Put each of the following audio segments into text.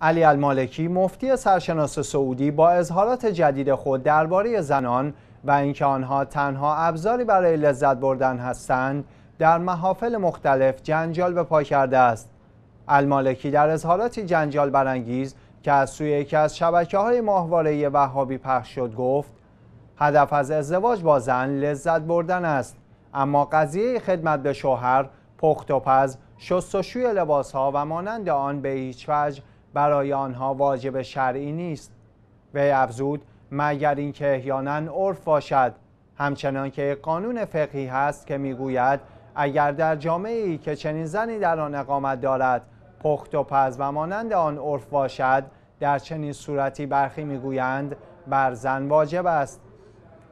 علی المالکی مفتی سرشناس سعودی با اظهارات جدید خود درباره زنان و اینکه آنها تنها ابزاری برای لذت بردن هستند در محافل مختلف جنجال به پا کرده است المالکی در اظهاراتی جنجال برانگیز که از سوی یکی از شبکه های ماهواره وهابی پخش شد گفت هدف از ازدواج با زن لذت بردن است اما قضیه خدمت به شوهر پخت و پز شست و شوی لباس ها و مانند آن به هیچ وجه برای آنها واجب شرعی نیست وی افزود مگر اینکه احیانا عرف باشد همچنان که قانون فقهی هست که میگوید اگر در جامعه ای که چنین زنی در آن اقامت دارد پخت و پز و مانند آن عرف باشد در چنین صورتی برخی میگویند بر زن واجب است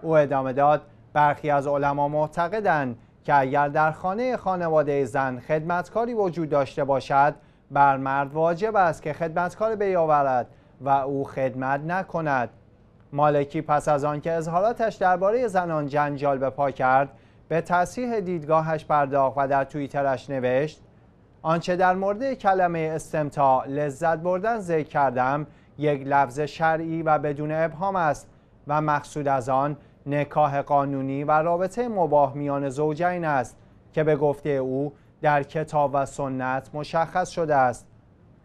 او ادامه داد برخی از علما معتقدند که اگر در خانه خانواده زن خدمتکاری وجود داشته باشد بر مرد واجب است که خدمتکار بیاورد و او خدمت نکند مالکی پس از آنکه اظهاراتش درباره زنان جنجال به پا کرد به تصحیح دیدگاهش پرداخت و در توییترش نوشت آنچه در مورد کلمه استمتاع لذت بردن ذکر کردم یک لفظ شرعی و بدون ابهام است و مقصود از آن نکاح قانونی و رابطه مباه میان زوجین است که به گفته او در کتاب و سنت مشخص شده است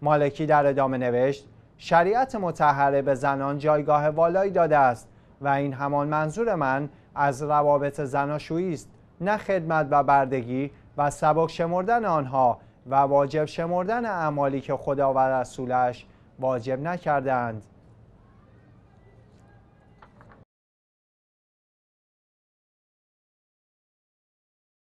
مالکی در ادامه نوشت شریعت متحره به زنان جایگاه والایی داده است و این همان منظور من از روابط زناشویی است نه خدمت و بردگی و سبک شمردن آنها و واجب شمردن اعمالی که خدا و رسولش واجب نکردند